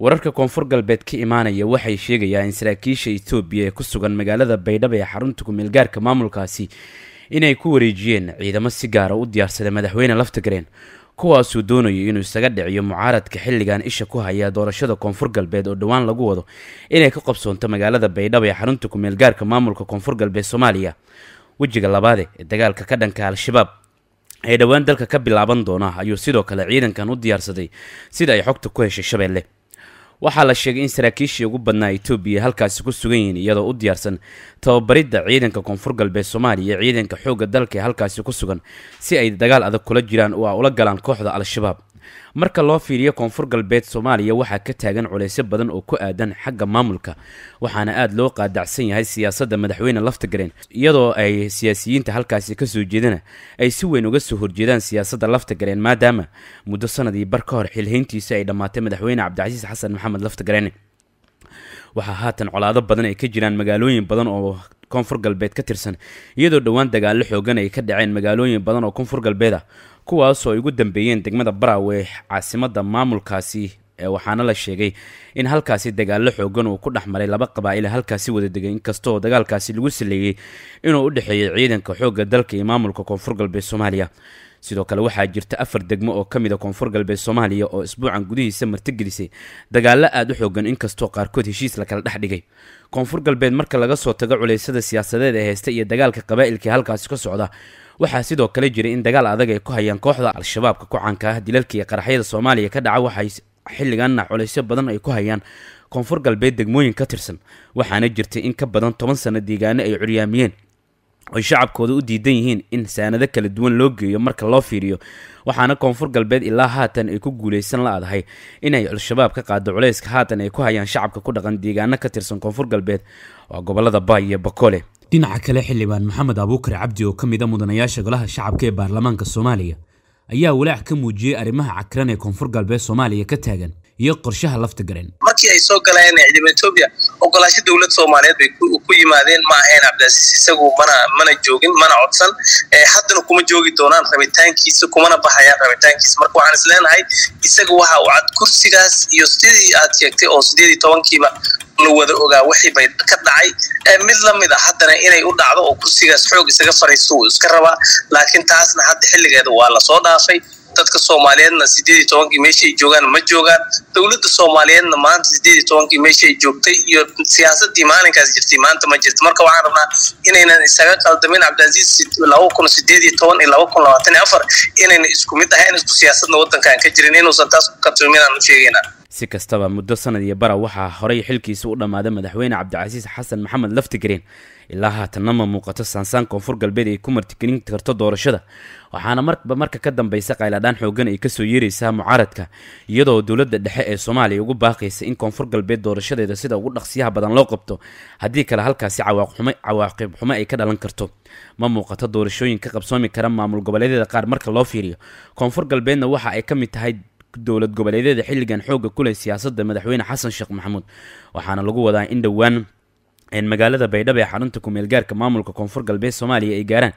wararka koonfur galbeed ka imaanaya waxay sheegayaa in saraakiisha etoobiya ee ku sugan magaalada baydhabo ee xarunta kumeelgaarka maamulkaasi inay ku wareejiyeen ciidamo si gaara ah u diyaarsada madaxweyne laftigreen kuwaasuu doonayo inuu isaga dhiciyo mucaaradka xilligan isha ku haya doorashada koonfur galbeed oo dhowaan lagu wado inay ka qabsoonto magaalada baydhabo ee xarunta kumeelgaarka maamulka koonfur galbeed soomaaliya wejiga labaade ee dagaalka ka dhanka al-shabaab ee dhowaan dalka ka bilaaban doona ayuu sidoo kale ciidankan u diyaarsaday sida ay xogta ku heshay shabeelle waxaa la sheegay in saraakiishii ugu badnaa etoobiya halkaasi ku sugan yihiin iyadoo u diyaarsan tababaridda ciidanka koonfur galbeed soomaaliya iyo ciidanka xoogga dalka ee halkaasi ku sugan si ay dagaal adag kula jiraan oo ay ula galaan kooxda al-shabaab marka loo fiiriyo koonfur galbeed soomaaliya waxaa ka taagan culaysyo badan oo ku aadan xagga maamulka waxaana aada loo qaadacsan yahay siyaasadda madaxweyne laftagareen iyadoo ay siyaasiyiinta halkaasi kasoo jeedana ay si weyn uga soo horjeedaan siyaasadda laftigareen maadaama muddo sanadii bar ka hor xilhayntiisa ay dhammaatay madaxweyne cabdicasiis xasan maxamed laftigareen waxaa haatan colaado badan ay ka jiraan magaalooyin badan oo koonfur galbeed ka tirsan iyadoo dhowaan dagaallo xoogan ay ka dhaceen magaalooyin badan oo koonfur galbeed ah kuwaasoo ay ugu dambeeyeen degmada barawe caasimadda maamulkaasi ee waxaana la sheegay in halkaasi dagaallo xoogan uu ku dhex maray laba qabaa'ile halkaasi wada degay inkastoo dagaalkaasi lagu saleeyey inuu u dhexeeyey ciidanka xoogga dalka iyo maamulka koonfur galbeed soomaaliya sidoo kale waxaa jirta afar degmo oo ka mida koonfur galbeed soomaaliya oo isbuucan gudihiisa martigelisay dagaallo aada u xoogan inkastoo qaarkood heshiis la kala dhex dhigay koonfur galbeed marka laga soo tago culaysyada siyaasadeed ee heysta iyo dagaalka qabaa'ilkii halkaasi ka socda waxaa sidoo kale jiray in dagaal adag ay ku hayaan kooxda al-shabaabka ku caanka ah dilalka iyo qaraxyada soomaaliya ka dhaca waxay xilliganna culaysyo badan ay ku hayaan koonfur galbeed degmooyin ka tirsan waxaana jirtay in ka badan toban sano deegaano ay curyaamiyeen oy shacabkooda u diidan yihiin in saanado kala duwan loo geeyo marka loo fiiriyo waxaana koonfur galbeed ilaa haatan ay ku guulaysan la adahay inay al-shabaab ka qaado culayska haatan ay ku hayaan shacabka ku dhaqan deegaano ka tirsan koonfur galbeed waa gobolada baay iyo bakoole dhinaca kale xildhibaan maxamed abuukar cabdi oo ka mid a ah mudanayaasha golaha shacabka ee baarlamaanka soomaaliya ayaa walaac ka muujiyey arrimaha cakiran ee koonfur galbeed soomaaliya ka taagan iyo qorshaha lafta gareen markii ay soo galayeen ciidaman etoobiya ogolaasho dowlad soomaaliyeed bay ku yimaadeen ma ahayn cabdiasiis isagu mana mana joogin mana codsan eh, haddana kuma joogi doonaan rabitaankiisa kumana baxayaan rabitaankiisa marka waxaan isleenahay isaga waxa uu cad kursigaas iyo sidii aad sheegtay oo sideed tobankiiba la wada ogaa wixii bay ka dhacay mid lamid a haddana inay u dhacdo oo kursigaas xoog isaga fariisto uu iska rabaa laakiin taasna hadda xilligeeda waa lasoo dhaafay dadka soomaaliyeedna sideed tobankii meeshay joogaan ma joogaan dowladda soomaaliyeedna maanta sideed tobankii meeshay joogtay iyo siyaasadii maalinkaas jirtay maanta ma jirta marka waxaan rabnaa inaynan isaga qaldamin cabdicaziiz laba kun sideed iyo toban iyo laba kun labaatan iyo afar inayna isku mid ahayn isku siyaasadna wadankan ka jirin inuusan taas ku katoominaan u sheegaynaa si kastaba muddo sanad iyo bara waxaa horay xilkiisa u dhammaaday madaxweyne cabdicasiis xasan maxamed laftigreen ilaa haatanna ma muuqato saansaan koonfur galbeed ay ku martigelin karto doorashada waxaana marba marka ka dambeysa qayladhaan xoogan ay kasoo yeeraysaa mucaaradka iyadoo dowladda dhexe ee soomaaliya ugu baaqaysa in koonfur galbeed doorashadeeda sida ugu dhaqsiyaha badan loo qabto haddii kale halkaasi cawaaqib xumo ay ka dhalan karto ma muuqato doorashooyin ka qabsoomi kara maamul goboleedyada qaar marka loo fiiriyo koonfur galbeedna waxa ay ka mid tahay dowlad goboleedyada xilligan xooga kuleh siyaasadda madaxweyne xasan sheekh maxamuud waxaana lagu wadaa in dhowaan magaalada baydhabo ee xarunta kumeelgaarka maamulka koonfur galbeed soomaaliya ay gaaraan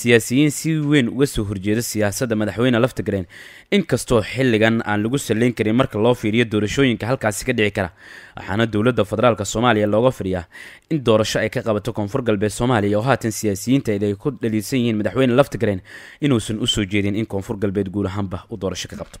siyaasiyiin si weyn uga soo horjeeda siyaasadda madaxweyne laftigreen inkastoo xilligan aan lagu salleyn karin marka loo fiiriyo doorashooyinka halkaasi ka dhici kara waxaana dowladda federaalk soomaaliya looga firiyaa in doorasho ay ka qabato koonfur galbeed soomaaliya oo haatan siyaasiyiinteed ay ku dhaliidsan yihiin madaxweyne laftigreen inuusan u jeedin in koonfur galbeed guud ahaanba u doorasho ka qabto